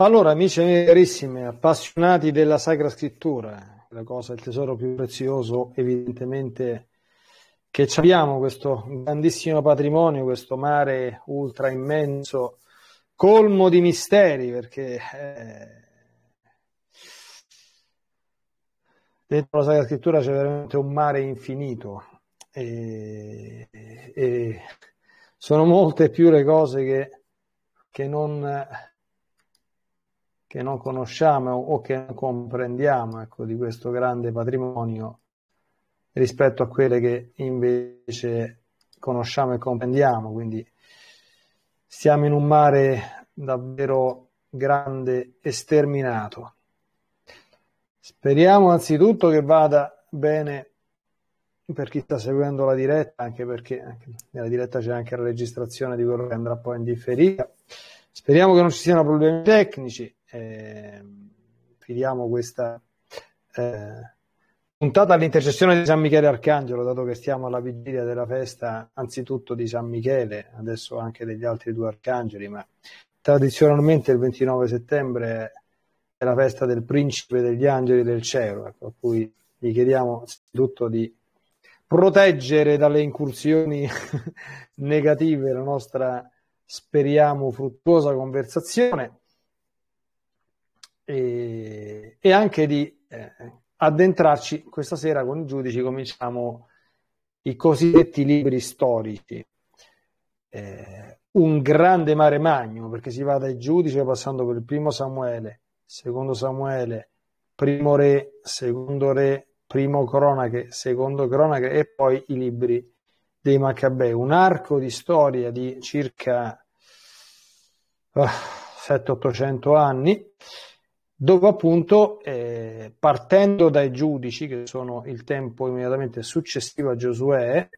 Allora, amici e carissimi, appassionati della Sacra Scrittura, la cosa, il tesoro più prezioso evidentemente che abbiamo, questo grandissimo patrimonio, questo mare ultra immenso, colmo di misteri, perché eh, dentro la Sacra Scrittura c'è veramente un mare infinito e, e sono molte più le cose che, che non che non conosciamo o che non comprendiamo ecco, di questo grande patrimonio rispetto a quelle che invece conosciamo e comprendiamo. Quindi siamo in un mare davvero grande e sterminato. Speriamo anzitutto che vada bene per chi sta seguendo la diretta, anche perché anche nella diretta c'è anche la registrazione di quello che andrà poi in differita. Speriamo che non ci siano problemi tecnici eh, finiamo questa eh, puntata all'intercessione di San Michele Arcangelo, dato che stiamo alla vigilia della festa anzitutto di San Michele, adesso anche degli altri due arcangeli, ma tradizionalmente il 29 settembre è la festa del principe degli angeli del cielo, ecco, a cui gli chiediamo anzitutto di proteggere dalle incursioni negative la nostra speriamo fruttuosa conversazione e, e anche di eh, addentrarci questa sera con i giudici, cominciamo i cosiddetti libri storici. Eh, un grande mare magno, perché si va dai giudici passando per il primo Samuele, secondo Samuele, primo re, secondo re, primo cronache, secondo cronache e poi i libri dei Maccabei. Un arco di storia di circa uh, ah, 700-800 anni dove appunto eh, partendo dai giudici, che sono il tempo immediatamente successivo a Giosuè,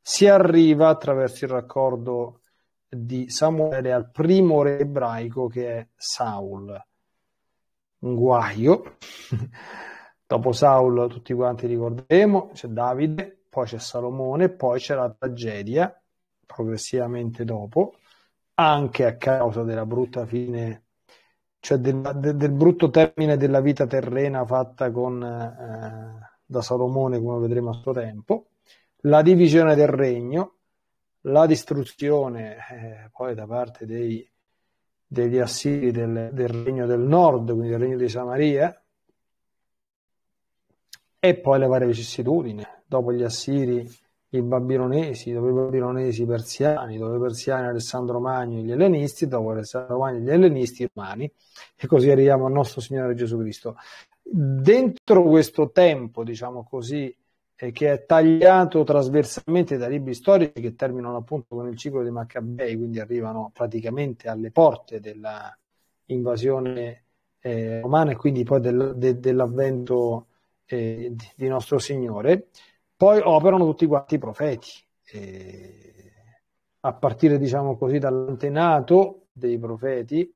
si arriva attraverso il raccordo di Samuele al primo re ebraico che è Saul. Un guaio. Dopo Saul tutti quanti ricorderemo, c'è Davide, poi c'è Salomone, poi c'è la tragedia progressivamente dopo, anche a causa della brutta fine cioè del, del, del, brutto termine della vita terrena fatta con, eh, eh da Salomone, come vedremo a suo tempo, la divisione del regno, la distruzione eh, poi da parte dei, degli assiri del, del, regno del nord, quindi del regno di Samaria, e poi le varie vicissitudini. Dopo gli assiri i babilonesi, dove i babilonesi i persiani, dove i persiani Alessandro Magno e gli ellenisti, dopo Alessandro Magno e gli ellenisti i romani, e così arriviamo al nostro Signore Gesù Cristo. Dentro questo tempo, diciamo così, eh, che è tagliato trasversalmente da libri storici che terminano appunto con il ciclo dei Maccabei, quindi arrivano praticamente alle porte dell'invasione eh, romana e quindi poi del, de, dell'avvento eh, di, di nostro Signore, poi operano tutti quanti i profeti, a partire diciamo così dall'antenato dei profeti,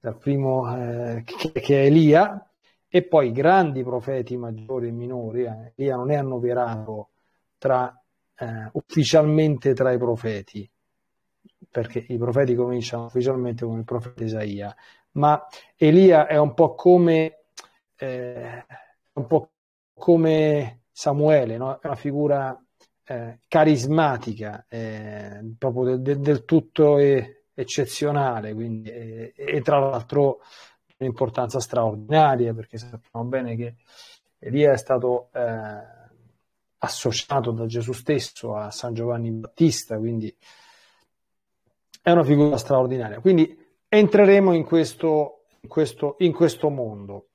dal primo eh, che, che, è Elia, e poi i grandi profeti maggiori e minori, eh, Elia non è annoverato tra, eh, ufficialmente tra i profeti, perché i profeti cominciano ufficialmente con il profeta Isaia, ma Elia è un po' come, eh, un po' come Samuele, no? una figura eh, carismatica, eh, proprio del, del tutto eh, eccezionale, quindi, eh, e tra l'altro un'importanza straordinaria, perché sappiamo bene che Elia è stato eh, associato da Gesù stesso a San Giovanni Battista, quindi è una figura straordinaria. Quindi entreremo in questo, in questo, in questo mondo.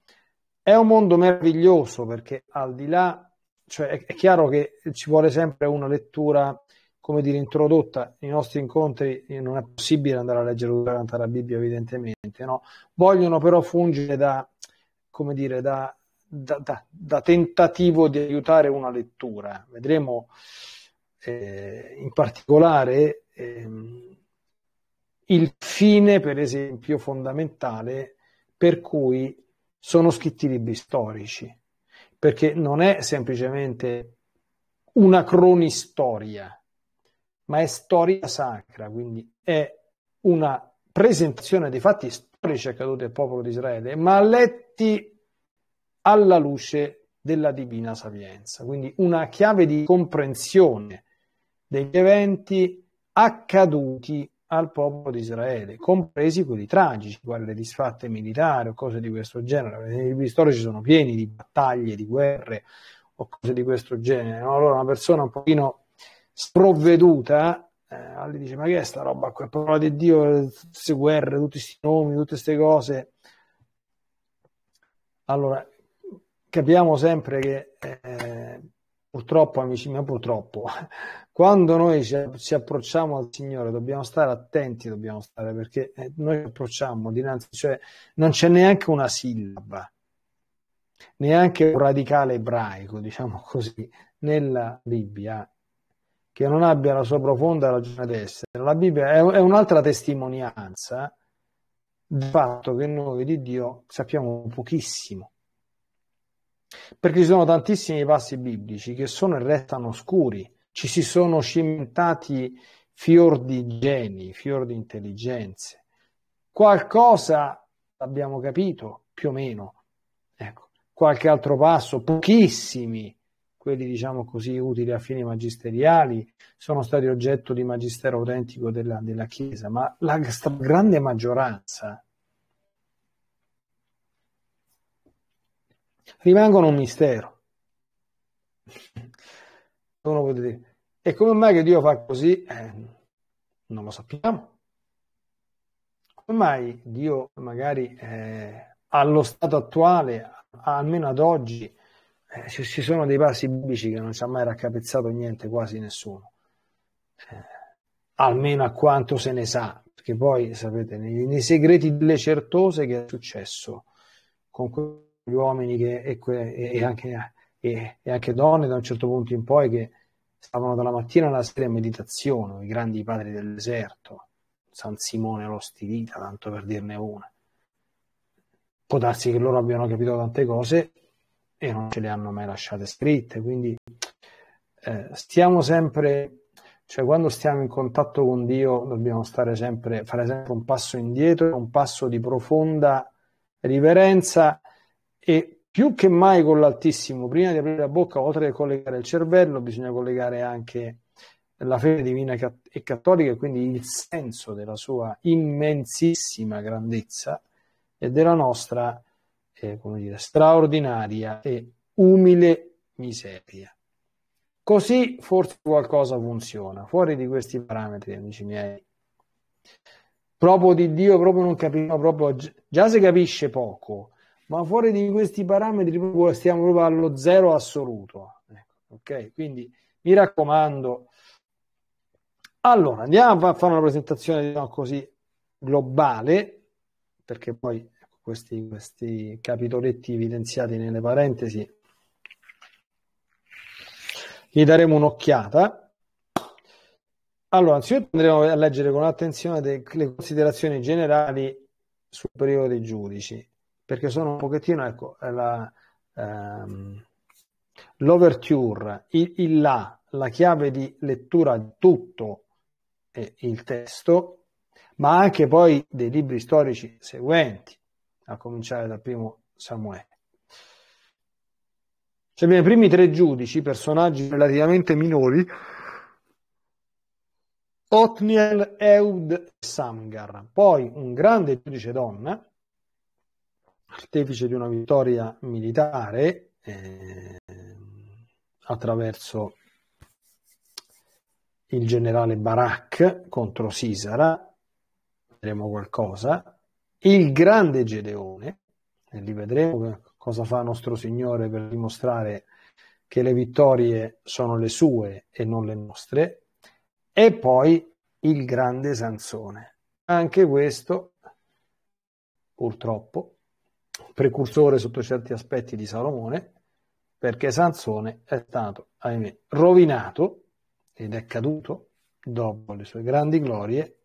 È un mondo meraviglioso perché al di là cioè è, è chiaro che ci vuole sempre una lettura come dire, introdotta nei nostri incontri, eh, non è possibile andare a leggere durante la Bibbia, evidentemente, no? vogliono però fungere da, come dire, da, da, da, da tentativo di aiutare una lettura. Vedremo eh, in particolare eh, il fine, per esempio, fondamentale per cui sono scritti libri storici perché non è semplicemente una cronistoria, ma è storia sacra, quindi è una presentazione dei fatti storici accaduti al popolo di Israele, ma letti alla luce della divina sapienza, quindi una chiave di comprensione degli eventi accaduti al popolo di Israele, compresi quelli tragici, quali le disfatte militari o cose di questo genere. I libri storici sono pieni di battaglie, di guerre o cose di questo genere. No? Allora una persona un pochino sprovveduta eh, lì dice ma che è sta roba qua, parola di Dio, tutte queste guerre, tutti questi nomi, tutte queste cose. Allora, capiamo sempre che eh, purtroppo, amici miei, purtroppo quando noi ci approcciamo al Signore dobbiamo stare attenti, dobbiamo stare perché eh, noi ci approcciamo dinanzi, cioè non c'è neanche una sillaba, neanche un radicale ebraico, diciamo così, nella Bibbia che non abbia la sua profonda ragione d'essere. La Bibbia è, è un'altra testimonianza del fatto che noi di Dio sappiamo pochissimo. Perché ci sono tantissimi passi biblici che sono e restano oscuri ci si sono cimentati fior di geni, fior di intelligenze. Qualcosa abbiamo capito più o meno, ecco, qualche altro passo, pochissimi quelli diciamo così utili a fini magisteriali sono stati oggetto di magistero autentico della, della Chiesa, ma la grande maggioranza rimangono un mistero uno potete dire, e come mai che Dio fa così? Eh, non lo sappiamo. Come mai Dio magari eh, allo stato attuale, almeno ad oggi, eh, ci, sono dei passi biblici che non ci ha mai raccapezzato niente, quasi nessuno. Eh, almeno a quanto se ne sa, perché poi sapete, nei, nei segreti delle certose che è successo con quegli uomini che, e, que, e anche e, e, anche donne da un certo punto in poi che stavano dalla mattina alla sera in meditazione, i grandi padri del deserto, San Simone lo stilita, tanto per dirne una. Può darsi che loro abbiano capito tante cose e non ce le hanno mai lasciate scritte, quindi eh, stiamo sempre cioè quando stiamo in contatto con Dio dobbiamo stare sempre, fare sempre un passo indietro, un passo di profonda riverenza e più che mai con l'Altissimo, prima di aprire la bocca, oltre a collegare il cervello, bisogna collegare anche la fede divina e cattolica e quindi il senso della sua immensissima grandezza e della nostra, eh, come dire, straordinaria e umile miseria. Così forse qualcosa funziona, fuori di questi parametri, amici miei. Proprio di Dio proprio non capiamo, proprio già si capisce poco, ma fuori di questi parametri stiamo proprio allo zero assoluto. Ecco, ok, quindi mi raccomando. Allora, andiamo a fare una presentazione diciamo così globale, perché poi ecco, questi, questi capitoletti evidenziati nelle parentesi gli daremo un'occhiata. Allora, anzitutto andremo a leggere con attenzione le considerazioni generali sul periodo dei giudici perché sono un pochettino, ecco, la, ehm, l'overture, il, il la, la chiave di lettura di tutto eh, il testo, ma anche poi dei libri storici seguenti, a cominciare dal primo Samuele. Cioè, i primi tre giudici, personaggi relativamente minori, Otniel, Eud e Samgar, poi un grande giudice donna, artefice di una vittoria militare eh, attraverso il generale Barak contro Sisara, vedremo qualcosa, il grande Gedeone, e lì vedremo cosa fa nostro Signore per dimostrare che le vittorie sono le sue e non le nostre, e poi il grande Sansone. Anche questo, purtroppo, precursore sotto certi aspetti di Salomone, perché Sansone è stato, ahimè, rovinato ed è caduto dopo le sue grandi glorie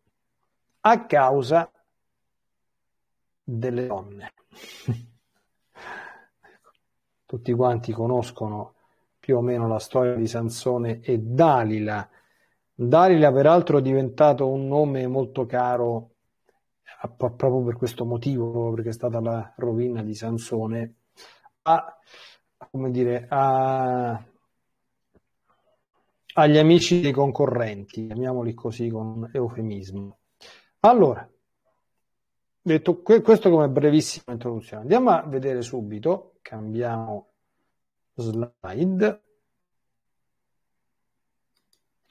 a causa delle donne. Tutti quanti conoscono più o meno la storia di Sansone e Dalila. Dalila peraltro è diventato un nome molto caro proprio per questo motivo, perché è stata la rovina di Sansone, a, come dire, a, agli amici dei concorrenti, chiamiamoli così con eufemismo. Allora, detto que- questo come brevissima introduzione, andiamo a vedere subito, cambiamo slide,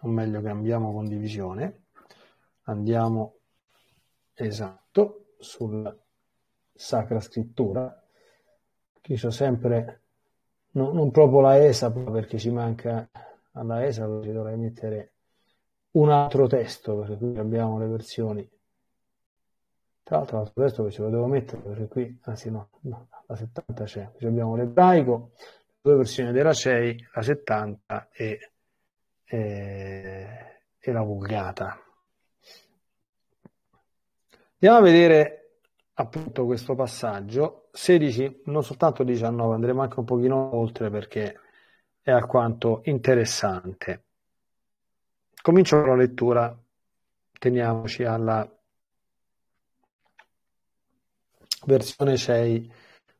o meglio cambiamo condivisione, andiamo Esatto, sulla Sacra Scrittura, che c'ho sempre, no, non proprio la ESA, perché ci manca alla ESA, ci dovrei mettere un altro testo, perché qui abbiamo le versioni. Tra l'altro l'altro testo che ce lo devo mettere, perché qui, anzi no, no la 70 c'è, qui abbiamo l'ebraico, due versioni della 6, la 70 e, e, eh, e la Vulgata. Andiamo a vedere appunto questo passaggio. 16, non soltanto 19, andremo anche un pochino oltre perché è alquanto interessante. Comincio con la lettura, teniamoci alla versione 6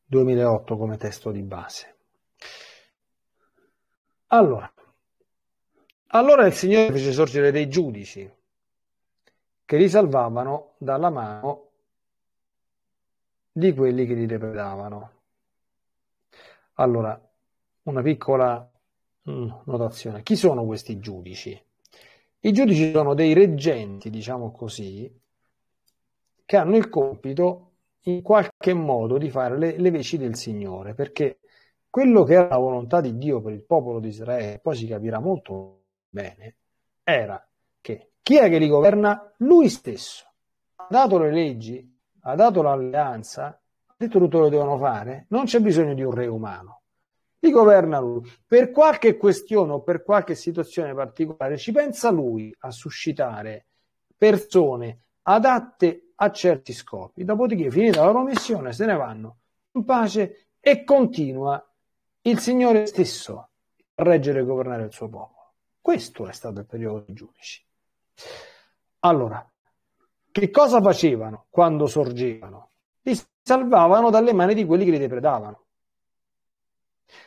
2008 come testo di base. Allora, allora il Signore fece sorgere dei giudici che li salvavano dalla mano di quelli che li depredavano. Allora, una piccola mm, notazione. Chi sono questi giudici? I giudici sono dei reggenti, diciamo così, che hanno il compito in qualche modo di fare le, le veci del Signore, perché quello che era la volontà di Dio per il popolo di Israele, poi si capirà molto bene, era chi è che li governa? Lui stesso. Ha dato le leggi, ha dato l'alleanza, ha detto tutto lo devono fare, non c'è bisogno di un re umano. Li governa lui. Per qualche questione o per qualche situazione particolare ci pensa lui a suscitare persone adatte a certi scopi. Dopodiché, finita la loro missione, se ne vanno in pace e continua il Signore stesso a reggere e governare il suo popolo. Questo è stato il periodo dei giudici. Allora, che cosa facevano quando sorgevano? Li salvavano dalle mani di quelli che li depredavano.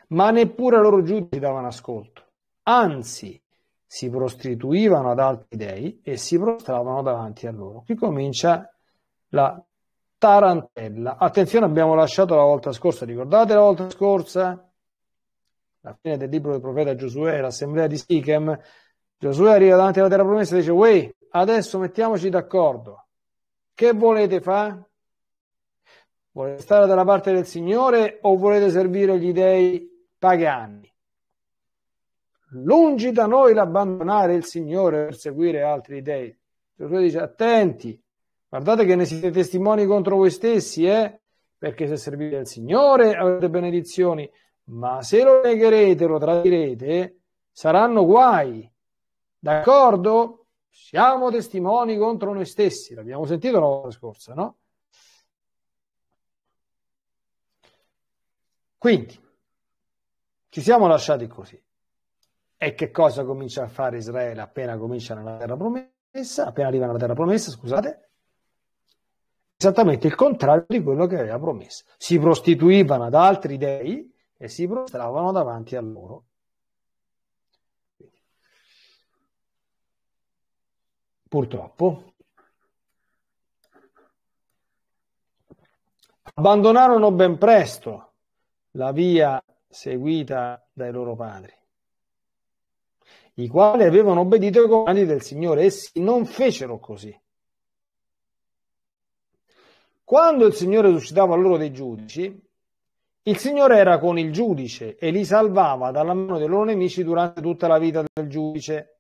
Ma neppure ai loro giudici davano ascolto. Anzi, si prostituivano ad altri dei e si prostravano davanti a loro. Qui comincia la tarantella. Attenzione, abbiamo lasciato la volta scorsa, ricordate la volta scorsa? La fine del libro del profeta Giosuè, l'assemblea di Sichem, Gesù arriva davanti alla terra promessa e dice, Uè, adesso mettiamoci d'accordo. Che volete fare? Volete stare dalla parte del Signore o volete servire gli dei pagani? Lungi da noi l'abbandonare il Signore per seguire altri dei. Gesù dice, attenti, guardate che ne siete testimoni contro voi stessi, eh? Perché se servite il Signore avrete benedizioni, ma se lo negherete, lo tradirete, saranno guai D'accordo? Siamo testimoni contro noi stessi, l'abbiamo sentito la volta scorsa, no? Quindi, ci siamo lasciati così. E che cosa comincia a fare Israele appena comincia nella terra promessa, appena arriva nella terra promessa, scusate? Esattamente il contrario di quello che aveva promesso. Si prostituivano ad altri dei e si prostravano davanti a loro Purtroppo. Abbandonarono ben presto la via seguita dai loro padri, i quali avevano obbedito ai comandi del Signore. Essi non fecero così. Quando il Signore suscitava loro dei giudici, il Signore era con il giudice e li salvava dalla mano dei loro nemici durante tutta la vita del giudice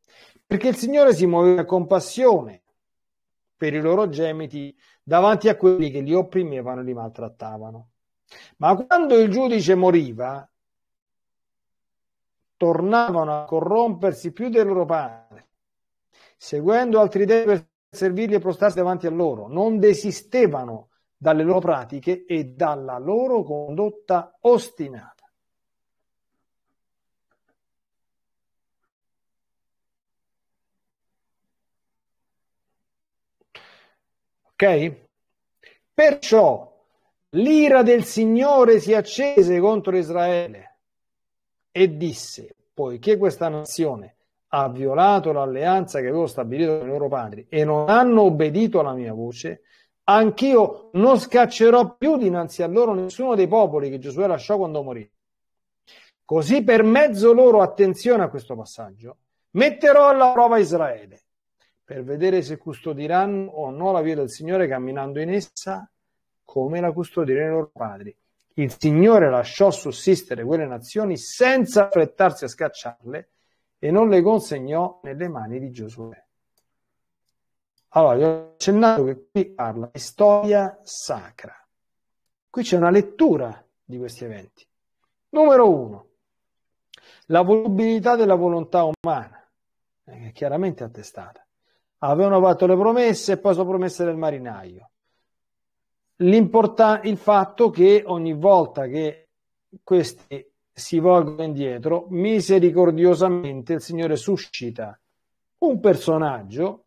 perché il Signore si muoveva con passione per i loro gemiti davanti a quelli che li opprimevano e li maltrattavano. Ma quando il giudice moriva, tornavano a corrompersi più del loro padre, seguendo altri dei per servirli e prostarsi davanti a loro, non desistevano dalle loro pratiche e dalla loro condotta ostinata. Ok? Perciò l'ira del Signore si accese contro Israele e disse, poiché questa nazione ha violato l'alleanza che avevo stabilito con i loro padri e non hanno obbedito alla mia voce, anch'io non scaccerò più dinanzi a loro nessuno dei popoli che Giosuè lasciò quando morì. Così per mezzo loro, attenzione a questo passaggio, metterò alla prova Israele per vedere se custodiranno o no la via del Signore camminando in essa come la custodiranno i loro padri. Il Signore lasciò sussistere quelle nazioni senza affrettarsi a scacciarle e non le consegnò nelle mani di Giosuè. Allora, vi ho accennato che qui parla di storia sacra. Qui c'è una lettura di questi eventi. Numero uno, la volubilità della volontà umana, eh, che è chiaramente attestata avevano fatto le promesse e poi sono promesse del marinaio. L'importante il fatto che ogni volta che questi si volgono indietro, misericordiosamente il Signore suscita un personaggio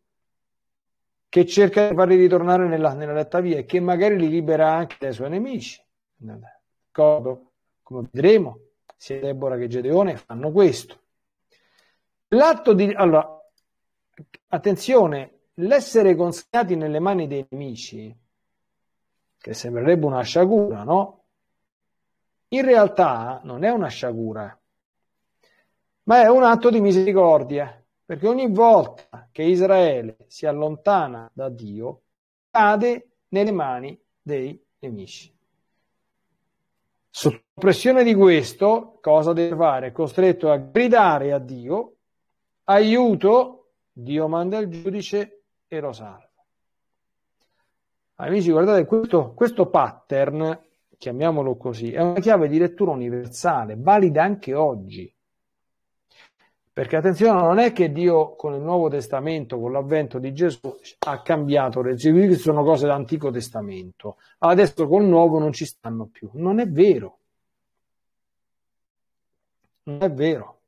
che cerca di farli ritornare nella, nella retta via e che magari li libera anche dai suoi nemici. D'accordo? Come vedremo, sia Deborah che Gedeone fanno questo. L'atto di... Allora, attenzione, l'essere consegnati nelle mani dei nemici, che sembrerebbe una sciagura, no? In realtà non è una sciagura, ma è un atto di misericordia, perché ogni volta che Israele si allontana da Dio, cade nelle mani dei nemici. Sotto pressione di questo, cosa deve fare? costretto a gridare a Dio, aiuto, Dio manda il giudice e lo salva. Amici, guardate, questo, questo pattern, chiamiamolo così, è una chiave di lettura universale, valida anche oggi. Perché attenzione, non è che Dio con il Nuovo Testamento, con l'avvento di Gesù, ha cambiato le che sono cose dell'Antico Testamento. Adesso col Nuovo non ci stanno più. Non è vero. Non è vero.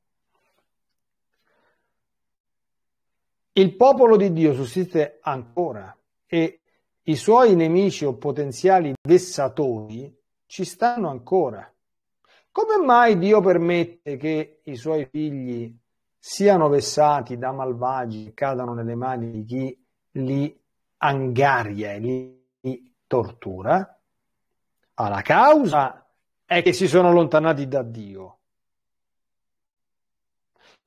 Il popolo di Dio sussiste ancora e i suoi nemici o potenziali vessatori ci stanno ancora. Come mai Dio permette che i suoi figli siano vessati da malvagi e cadano nelle mani di chi li angaria e li tortura? Alla causa è che si sono allontanati da Dio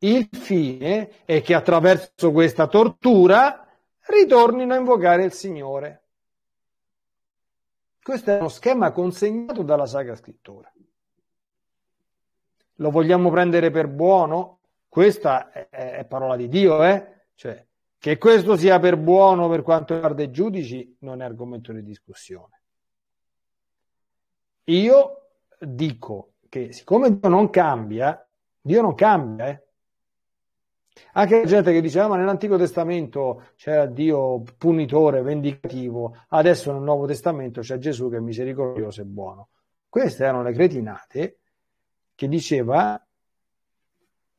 il fine è che attraverso questa tortura ritornino a invocare il Signore. Questo è uno schema consegnato dalla Sacra Scrittura. Lo vogliamo prendere per buono? Questa è, è parola di Dio, eh? Cioè, che questo sia per buono per quanto riguarda i giudici non è argomento di discussione. Io dico che siccome Dio non cambia, Dio non cambia, eh? Anche la gente che diceva: ah, Ma nell'Antico Testamento c'era Dio punitore, vendicativo, adesso nel Nuovo Testamento c'è Gesù che è misericordioso e buono. Queste erano le cretinate che diceva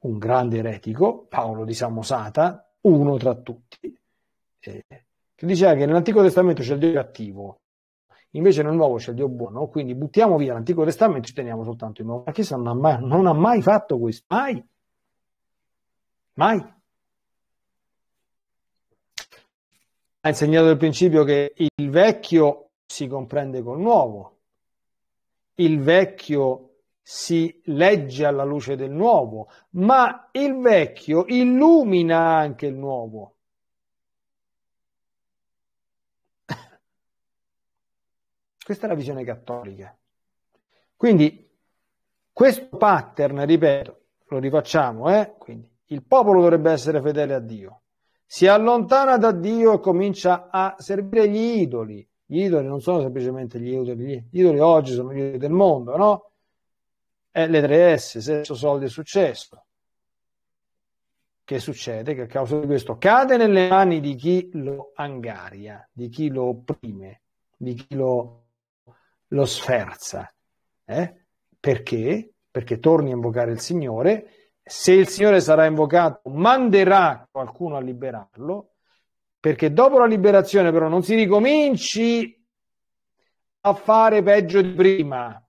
un grande eretico, Paolo di Samosata, uno tra tutti, eh, che diceva che nell'Antico Testamento c'è il Dio cattivo, invece nel Nuovo c'è il Dio buono, quindi buttiamo via l'Antico Testamento e ci teniamo soltanto il Nuovo. La Chiesa non ha mai, non ha mai fatto questo, mai. Mai. Ha insegnato il principio che il vecchio si comprende col nuovo, il vecchio si legge alla luce del nuovo, ma il vecchio illumina anche il nuovo. Questa è la visione cattolica. Quindi questo pattern, ripeto, lo rifacciamo, eh? Quindi, il popolo dovrebbe essere fedele a Dio. Si allontana da Dio e comincia a servire gli idoli. Gli idoli non sono semplicemente gli idoli, gli idoli oggi sono gli idoli del mondo, no? È le 3S, sesso, soldi e successo. Che succede? Che a causa di questo cade nelle mani di chi lo angaria, di chi lo opprime, di chi lo, lo sferza. Eh? Perché? Perché torni a invocare il Signore se il Signore sarà invocato, manderà qualcuno a liberarlo, perché dopo la liberazione però non si ricominci a fare peggio di prima,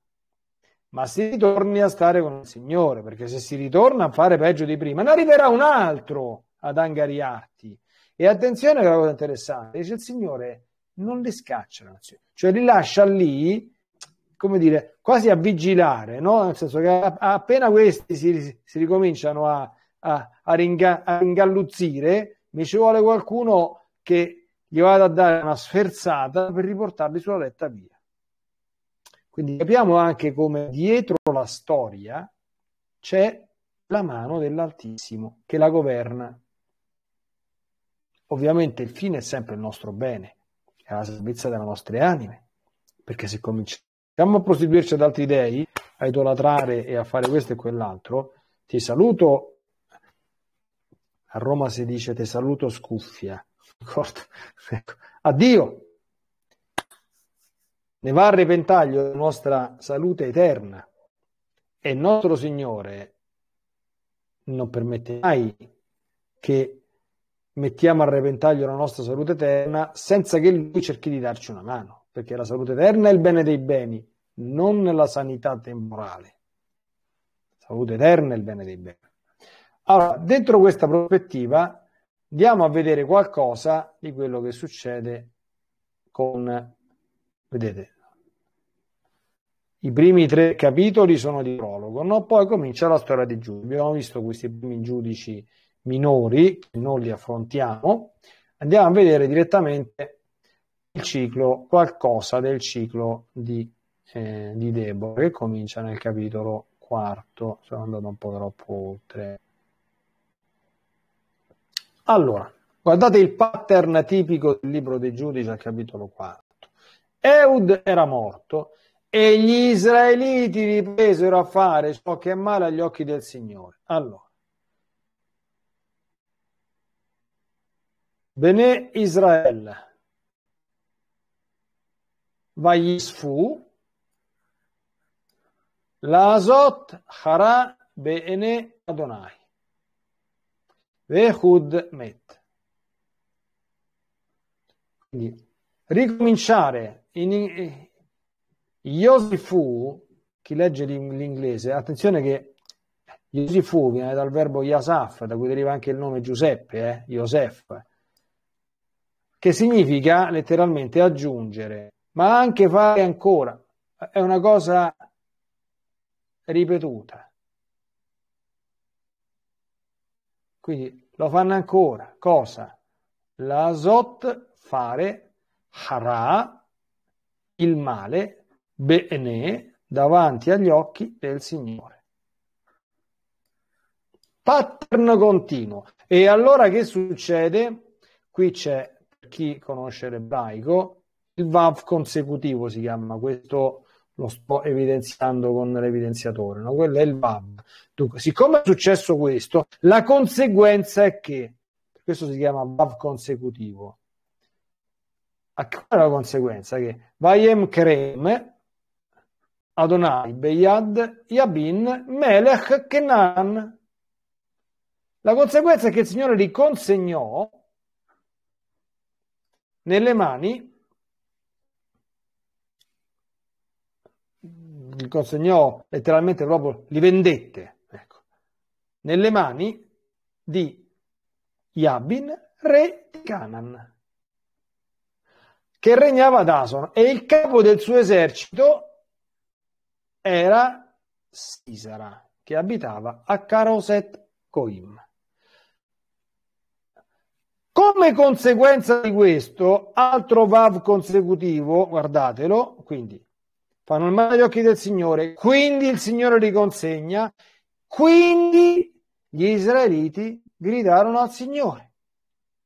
ma si ritorni a stare con il Signore, perché se si ritorna a fare peggio di prima, ne arriverà un altro ad angariarti. E attenzione che è una cosa interessante, dice il Signore non li scaccia cioè li lascia lì come dire, quasi a vigilare, no? nel senso che appena questi si, si ricominciano a, a, a, ringa, a, ringalluzzire, mi ci vuole qualcuno che gli vada a dare una sferzata per riportarli sulla retta via. Quindi capiamo anche come dietro la storia c'è la mano dell'Altissimo che la governa. Ovviamente il fine è sempre il nostro bene, è la salvezza delle nostre anime, perché se cominciamo siamo a prostituirci ad altri dei, a idolatrare e a fare questo e quell'altro. Ti saluto. A Roma si dice ti saluto scuffia. Ecco. Addio. Ne va a repentaglio la nostra salute eterna. E il nostro Signore non permette mai che mettiamo a repentaglio la nostra salute eterna senza che Lui cerchi di darci una mano perché la salute eterna è il bene dei beni, non la sanità temporale. Salute eterna è il bene dei beni. Allora, dentro questa prospettiva andiamo a vedere qualcosa di quello che succede con, vedete, i primi tre capitoli sono di prologo, no? poi comincia la storia di Giudice. Abbiamo visto questi primi giudici minori, non li affrontiamo, andiamo a vedere direttamente ciclo, qualcosa del ciclo di, eh, di Deborah che comincia nel capitolo quarto, sono andato un po' troppo oltre. Allora, guardate il pattern tipico del libro dei giudici al capitolo quarto. Eud era morto e gli israeliti ripresero a fare ciò che è male agli occhi del Signore. Allora, Bene Israele Vayisfu, Lazot hara bene Adonai. Vehud met. Quindi, ricominciare in Yosifu, chi legge l'inglese, attenzione che Yosifu viene dal verbo Yasaf, da cui deriva anche il nome Giuseppe, eh? Yosef, che significa letteralmente aggiungere ma anche fare ancora. È una cosa ripetuta. Quindi lo fanno ancora. Cosa? L'azot fare, hara, il male, bene, davanti agli occhi del Signore. Pattern continuo. E allora che succede? Qui c'è, chi conosce l'ebraico, il VAV consecutivo si chiama, questo lo sto evidenziando con l'evidenziatore, no? quello è il VAV. Dunque, siccome è successo questo, la conseguenza è che, questo si chiama VAV consecutivo, a la conseguenza che Vayem Krem, Adonai, Beyad, Yabin, Melech, Kenan. La conseguenza è che il Signore li consegnò nelle mani gli consegnò letteralmente proprio, li vendette ecco, nelle mani di Yabin, re di Canaan, che regnava ad Ason e il capo del suo esercito era Sisara, che abitava a Caroset Coim. Come conseguenza di questo, altro VAV consecutivo, guardatelo, quindi fanno il male agli occhi del Signore, quindi il Signore li consegna, quindi gli israeliti gridarono al Signore.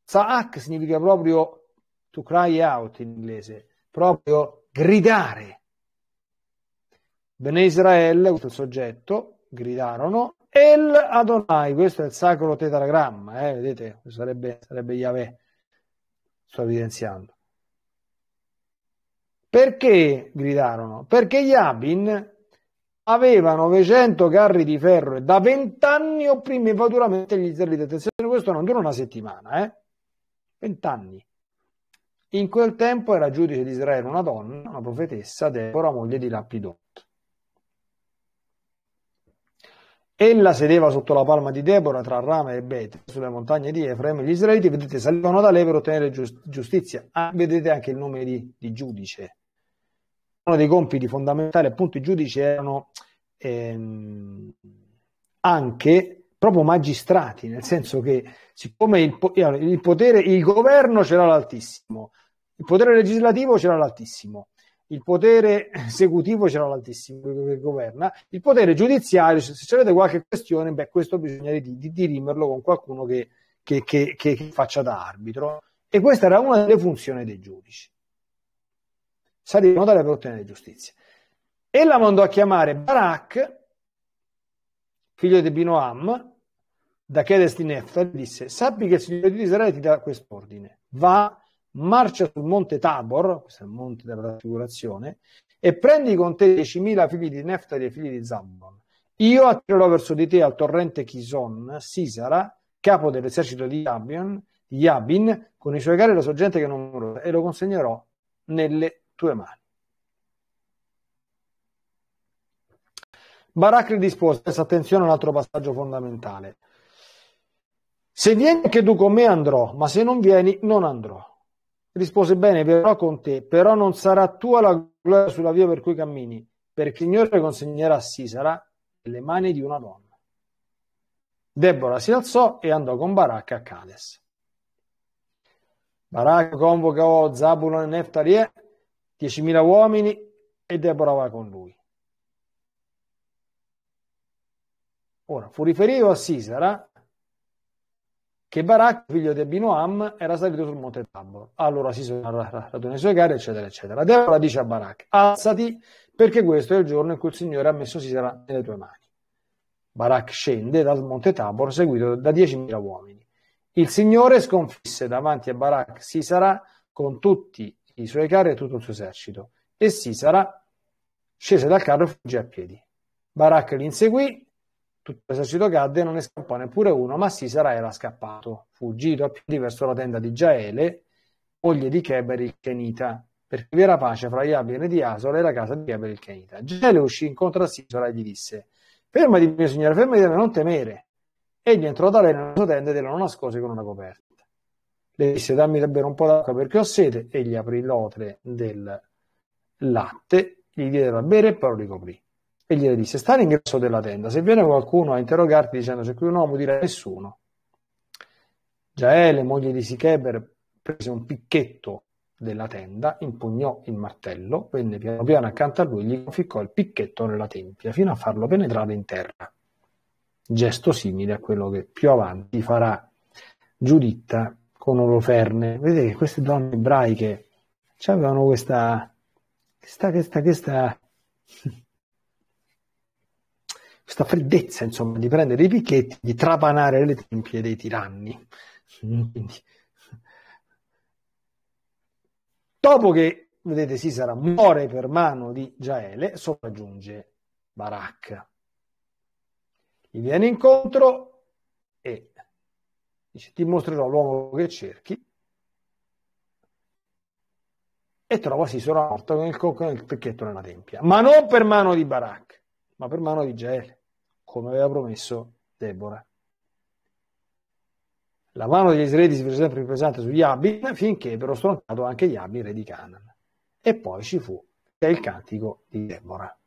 Sa'ak significa proprio to cry out in inglese, proprio gridare. Bene Israel, questo è il soggetto, gridarono El Adonai, questo è il sacro tetragramma, eh, vedete, sarebbe, sarebbe Yahweh, sto evidenziando. Perché gridarono? Perché gli Abin aveva 900 carri di ferro e da 20 anni opprime fatturamente gli israeliti. Attenzione, questo non dura una settimana, eh? 20 anni. In quel tempo era giudice di Israele una donna, una profetessa, Deborah, moglie di Lapidot. Ella sedeva sotto la palma di Deborah tra Rame e Bete sulle montagne di Efraim. Gli israeliti, vedete, salivano da lei per ottenere giustizia. Ah, vedete anche il nome di, di giudice uno dei compiti fondamentali appunto i giudici erano ehm, anche proprio magistrati, nel senso che siccome il, il potere, il governo c'era l'altissimo, il potere legislativo c'era l'altissimo, il potere esecutivo c'era l'altissimo che governa, il potere giudiziario, se avete qualche questione, beh, questo bisogna dirimerlo con qualcuno che, che, che, che faccia da arbitro. E questa era una delle funzioni dei giudici salì in moda per ottenere giustizia. Ella mandò a chiamare Barak, figlio di Binoam, da Kedes di Neftali, disse, sappi che il Signore di Israele ti dà quest'ordine, va, marcia sul monte Tabor, questo è il monte della raffigurazione, e prendi con te 10.000 figli di Neftali e figli di Zambon. Io attirerò verso di te al torrente Chison, Sisara, capo dell'esercito di Abion, Yabin, con i suoi cari e la sua gente che non muore, e lo consegnerò nelle tue mani. Baraclidi sposa, adesso attenzione a un altro passaggio fondamentale. Se vieni anche tu con me andrò, ma se non vieni non andrò. Rispose bene, verrò con te, però non sarà tua la gloria sulla via per cui cammini, perché il Signore consegnerà Sisara le mani di una donna. Debora si alzò e andò con Baracca a Cades. Baracca convoca Zabulon e Neftarie 10.000 uomini e Deborah va con lui. Ora, fu riferito a Sisera che Barak, figlio di Abinoam, era salito sul monte Tabor. Allora Sisera raduna i suoi cari, eccetera, eccetera. Deborah dice a Barak, alzati perché questo è il giorno in cui il Signore ha messo Sisera nelle tue mani. Barak scende dal monte Tabor seguito da 10.000 uomini. Il Signore sconfisse davanti a Barak Sisera con tutti i suoi carri e tutto il suo esercito. E Sisara scese dal carro e fuggì a piedi. Barak li inseguì, tutto l'esercito cadde e non ne scappò neppure uno, ma Sisara era scappato, fuggito a piedi verso la tenda di Giaele, moglie di Keber il Kenita, perché vi era pace fra gli abili di Asola e la casa di Keber il Kenita. Giaele uscì incontro a Sisara e gli disse, fermati mio signore, fermati non temere. Egli entrò da lei nella sua tenda ed erano nascosi con una coperta. Le disse dammi da bere un po' d'acqua perché ho sete. E gli aprì l'otre del latte, gli diede da bere e poi lo ricoprì. E gli disse sta all'ingresso della tenda. Se viene qualcuno a interrogarti dicendo c'è qui un uomo, dirà nessuno. Giaele, moglie di Sicheber, prese un picchetto della tenda, impugnò il martello, venne piano piano accanto a lui gli conficcò il picchetto nella tempia fino a farlo penetrare in terra. Gesto simile a quello che più avanti farà Giuditta con Oloferne. Vedete che queste donne ebraiche cioè, avevano questa, questa, questa, questa, questa freddezza, insomma, di prendere i picchetti, di trapanare le tempie dei tiranni. Quindi, dopo che, vedete, Sisara muore per mano di Giaele, sopraggiunge Barak. Gli viene incontro e Dice, ti mostrerò l'uomo che cerchi e trova Sisora morto con il cocco tecchetto nella tempia, ma non per mano di Barak, ma per mano di Jael, come aveva promesso Deborah. La mano degli israeliti si fece sempre più pesante sugli Abin finché però stroncato anche gli Abin, re di Canaan. E poi ci fu il cantico di Deborah.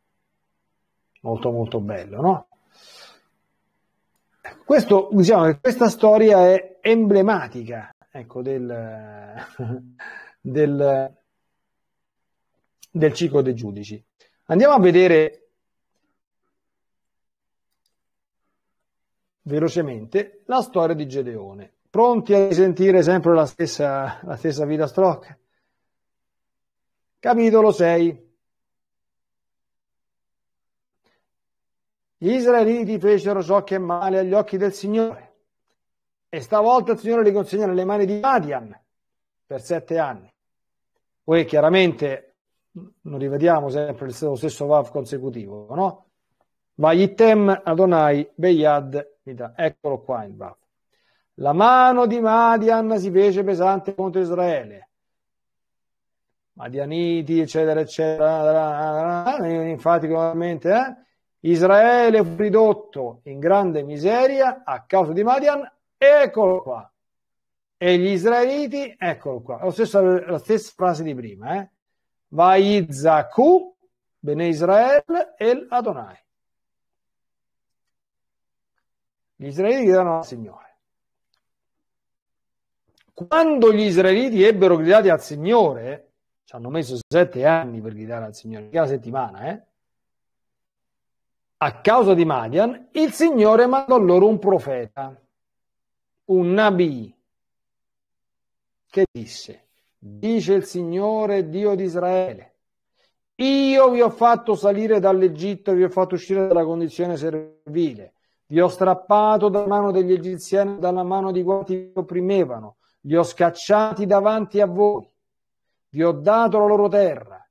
Molto molto bello, no? Questo, diciamo che questa storia è emblematica ecco, del, del, del ciclo dei giudici. Andiamo a vedere velocemente la storia di Gedeone. Pronti a risentire sempre la stessa, la stessa vita Strock? Capitolo 6. Gli israeliti fecero ciò che è male agli occhi del Signore. E stavolta il Signore li consegna nelle mani di Madian per sette anni. Poi chiaramente non rivediamo sempre lo stesso Vav consecutivo, no? Ma Vaitem Adonai Beyad Mida. Eccolo qua il Vav. La mano di Madian si fece pesante contro Israele. Madianiti, eccetera, eccetera. Infatti, eh? Israele fu ridotto in grande miseria a causa di Madian, eccolo qua. E gli israeliti, eccolo qua. La stessa, la stessa frase di prima, eh? Vaizaku, bene Israele, el Adonai. Gli israeliti gridano al Signore. Quando gli israeliti ebbero gridato al Signore, ci hanno messo sette anni per gridare al Signore, mica una settimana, eh? A causa di Madian, il Signore mandò loro un profeta, un Nabi, che disse, dice il Signore Dio di Israele, io vi ho fatto salire dall'Egitto, vi ho fatto uscire dalla condizione servile, vi ho strappato dalla mano degli egiziani, dalla mano di quanti vi opprimevano, li ho scacciati davanti a voi, vi ho dato la loro terra,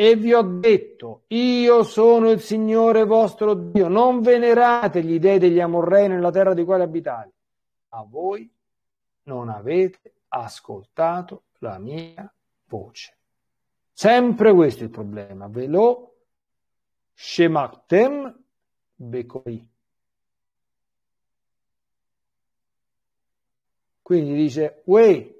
e vi ho detto, io sono il Signore vostro Dio, non venerate gli dei degli amorrei nella terra di quale abitate. A voi non avete ascoltato la mia voce. Sempre questo è il problema. Ve lo shemaktem bekoi. Quindi dice, uè,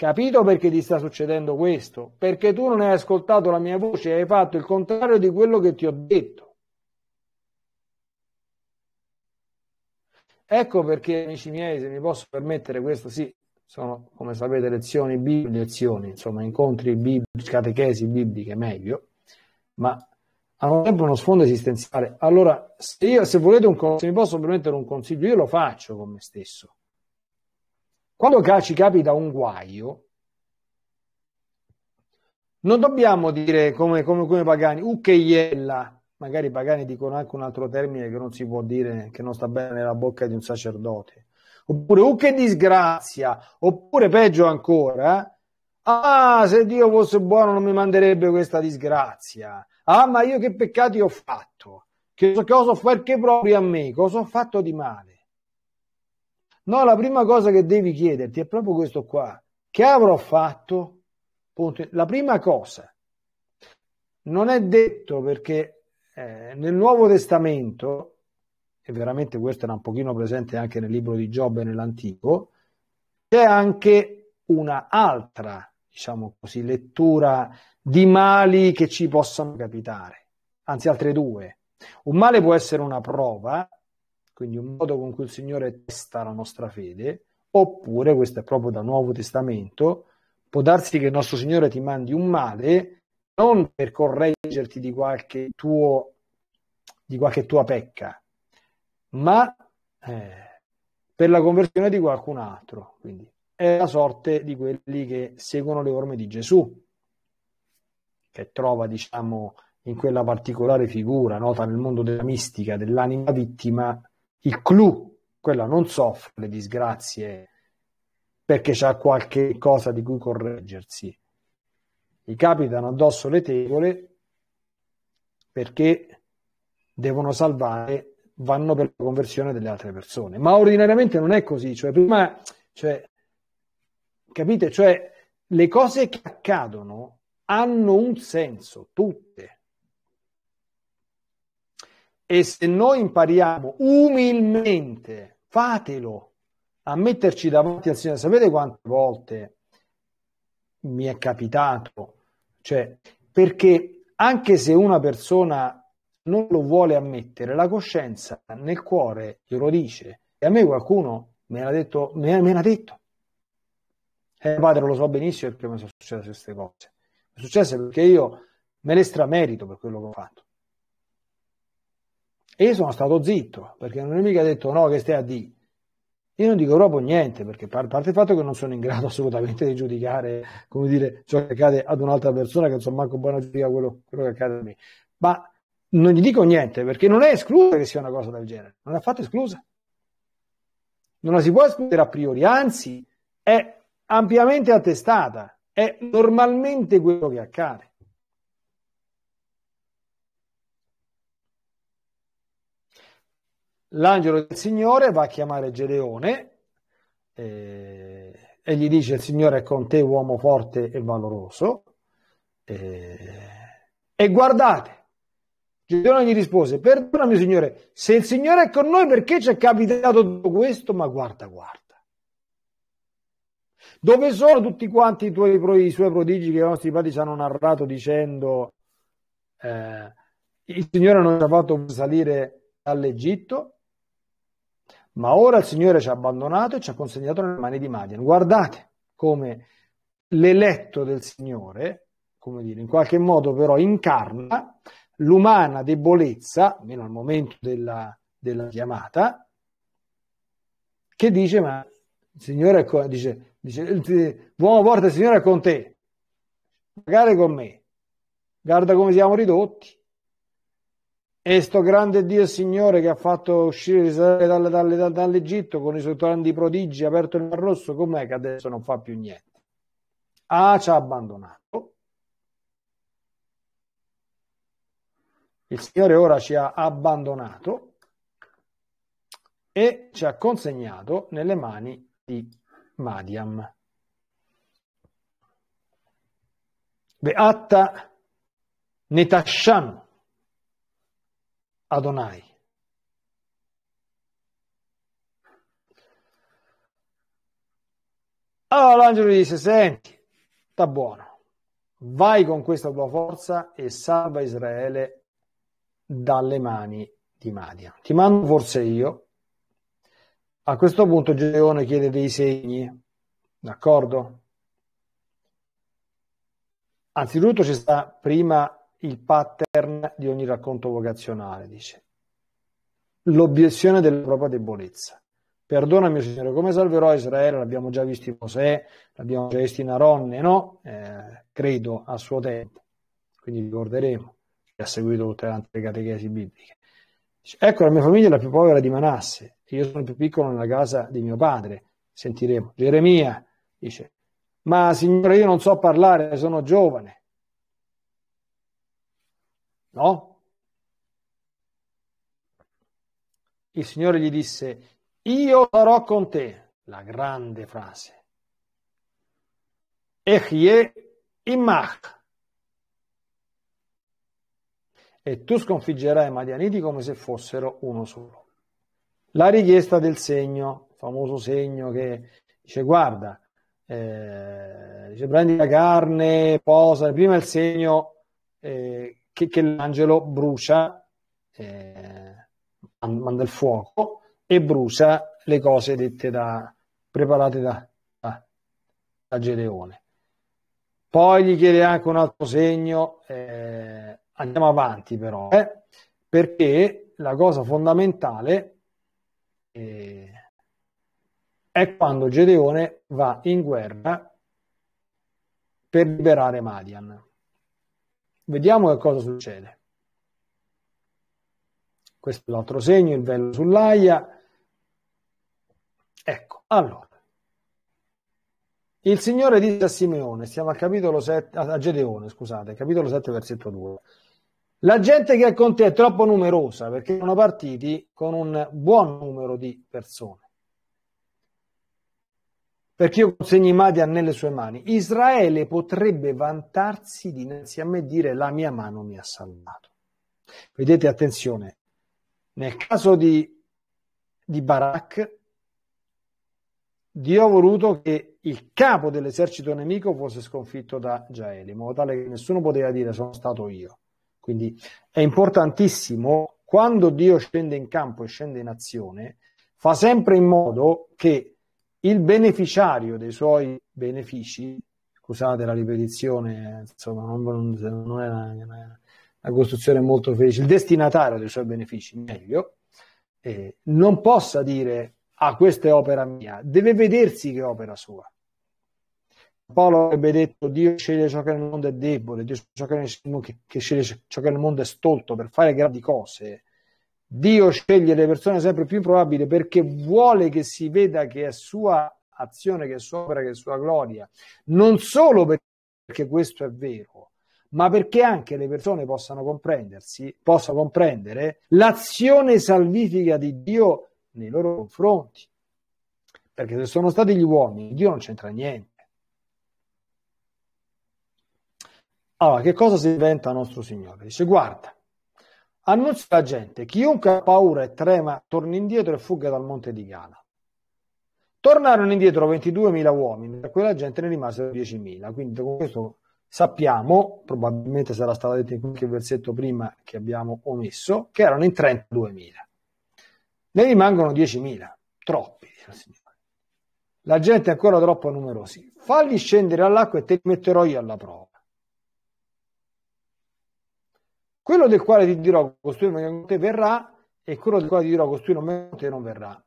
Capito perché ti sta succedendo questo? Perché tu non hai ascoltato la mia voce, e hai fatto il contrario di quello che ti ho detto. Ecco perché, amici miei, se mi posso permettere questo, sì, sono, come sapete, lezioni bibliche, lezioni, insomma, incontri biblici, catechesi bibliche, meglio, ma hanno sempre uno sfondo esistenziale. Allora, se, io, se volete un consiglio, se mi posso permettere un consiglio, io lo faccio con me stesso quando ci capita un guaio, non dobbiamo dire come, come, come Pagani, uccheiella, magari i Pagani dicono anche un altro termine che non si può dire, che non sta bene nella bocca di un sacerdote, oppure uh che disgrazia, oppure peggio ancora, ah se Dio fosse buono non mi manderebbe questa disgrazia, ah ma io che peccati ho fatto, che cosa ho fatto, perché proprio a me, cosa ho fatto di male? No, la prima cosa che devi chiederti è proprio questo qua. Che avrò fatto? La prima cosa. Non è detto perché eh, nel Nuovo Testamento, e veramente questo era un pochino presente anche nel libro di Giobbe nell'Antico, c'è anche un'altra, diciamo così, lettura di mali che ci possono capitare, anzi altre due. Un male può essere una prova, quindi un modo con cui il Signore testa la nostra fede, oppure, questo è proprio da Nuovo Testamento, può darsi che il nostro Signore ti mandi un male non per correggerti di qualche, tuo, di qualche tua pecca, ma eh, per la conversione di qualcun altro. Quindi è la sorte di quelli che seguono le orme di Gesù, che trova, diciamo, in quella particolare figura nota nel mondo della mistica, dell'anima vittima, il clou, quella non soffre le disgrazie perché c'ha qualche cosa di cui correggersi. Gli capitano addosso le tegole perché devono salvare, vanno per la conversione delle altre persone. Ma ordinariamente non è così, cioè prima, cioè, capite? Cioè le cose che accadono hanno un senso, tutte e se noi impariamo umilmente, fatelo, a metterci davanti al Signore, sapete quante volte mi è capitato, cioè, perché anche se una persona non lo vuole ammettere, la coscienza nel cuore glielo dice. E a me qualcuno me l'ha detto, me, me l'ha detto. E eh, padre lo so benissimo perché mi sono successe queste cose. Mi sono successe perché io me le stramerito per quello che ho fatto e io sono stato zitto, perché non è mica detto no che stai a D. Io non dico proprio niente, perché a par- parte il fatto che non sono in grado assolutamente di giudicare, come dire, ciò che accade ad un'altra persona, che non so manco buona giudica quello, quello che accade a me. Ma non gli dico niente, perché non è esclusa che sia una cosa del genere, non è affatto esclusa. Non la si può escludere a priori, anzi, è ampiamente attestata, è normalmente quello che accade. L'angelo del Signore va a chiamare Gedeone eh, e gli dice il Signore è con te uomo forte e valoroso. Eh, e guardate, Gedeone gli rispose, perdonami Signore, se il Signore è con noi perché ci è capitato tutto questo? Ma guarda, guarda. Dove sono tutti quanti i, tuoi, i suoi prodigi che i nostri padri ci hanno narrato dicendo eh, il Signore non ci ha fatto salire dall'Egitto? Ma ora il Signore ci ha abbandonato e ci ha consegnato nelle mani di Madian. Guardate come l'eletto del Signore, come dire, in qualche modo però incarna l'umana debolezza, meno al momento della, della chiamata, che dice, ma il Signore è con, dice, dice, l'uomo porta il Signore è con te, magari con me, guarda come siamo ridotti. E sto grande Dio Signore che ha fatto uscire l'Israele dall, dall, dall, dall'Egitto con i suoi grandi prodigi, aperto il Mar Rosso, com'è che adesso non fa più niente? Ah, ci ha abbandonato. Il Signore ora ci ha abbandonato e ci ha consegnato nelle mani di Madiam. Beatta Netashan Adonai Allora l'angelo gli disse, senti, sta buono, vai con questa tua forza e salva Israele dalle mani di Madia. Ti mando forse io. A questo punto Gedeone chiede dei segni, d'accordo? Anzitutto ci sta prima il pattern di ogni racconto vocazionale, dice. L'obiezione della propria debolezza. Perdona mio Signore, come salverò Israele? L'abbiamo già visto in Mosè, l'abbiamo già visto in Aronne, eh, no? Eh, credo a suo tempo. Quindi ricorderemo che ha seguito tutte le altre catechesi bibliche. Dice, ecco, la mia famiglia è la più povera di Manasse, io sono il più piccolo nella casa di mio padre. Sentiremo. Geremia dice, ma Signore, io non so parlare, sono giovane. No? Il Signore gli disse, io sarò con te, la grande frase. Echie immach. E tu sconfiggerai i Madianiti come se fossero uno solo. La richiesta del segno, famoso segno che dice guarda, eh, dice, prendi la carne, posa, prima il segno eh, che, che l'angelo brucia, eh, manda il fuoco e brucia le cose dette da, preparate da, da, da Gedeone. Poi gli chiede anche un altro segno, eh, andiamo avanti però, eh, perché la cosa fondamentale eh, è quando Gedeone va in guerra per liberare Madian. Vediamo che cosa succede. Questo è l'altro segno, il velo sull'aia. Ecco, allora. Il Signore dice a Simeone, siamo a, capitolo 7, a Gedeone, scusate, capitolo 7, versetto 2. La gente che è con te è troppo numerosa perché sono partiti con un buon numero di persone perché io consegno i Madian nelle sue mani. Israele potrebbe vantarsi dinanzi a me e dire la mia mano mi ha salvato. Vedete, attenzione, nel caso di, di Barak, Dio ha voluto che il capo dell'esercito nemico fosse sconfitto da Giaele, in modo tale che nessuno poteva dire sono stato io. Quindi è importantissimo, quando Dio scende in campo e scende in azione, fa sempre in modo che il beneficiario dei suoi benefici, scusate la ripetizione, insomma, non, non è una, una, una, costruzione molto felice, il destinatario dei suoi benefici, meglio, eh, non possa dire ah, questa è opera mia, deve vedersi che è opera sua. Paolo avrebbe detto Dio sceglie ciò che nel mondo è debole, Dio sceglie ciò che, nel mondo è stolto per fare grandi cose. Dio sceglie le persone sempre più improbabili perché vuole che si veda che è sua azione, che è sua opera, che è sua gloria. Non solo perché questo è vero, ma perché anche le persone possano comprendersi, possano comprendere l'azione salvifica di Dio nei loro confronti. Perché se sono stati gli uomini, Dio non c'entra niente. Allora, che cosa si diventa nostro Signore? Dice, guarda, Annunzia la gente, chiunque ha paura e trema torna indietro e fugga dal monte di Gala. Tornarono indietro 22.000 uomini, da quella gente ne rimasero 10.000, quindi con questo sappiamo, probabilmente sarà stato detto in qualche versetto prima che abbiamo omesso, che erano in 32.000. Ne rimangono 10.000, troppi, La gente è ancora troppo numerosa. Falli scendere all'acqua e te li metterò io alla prova. Quello del quale ti dirò costui non megamonte verrà e quello del quale ti dirò costui un megamonte non verrà.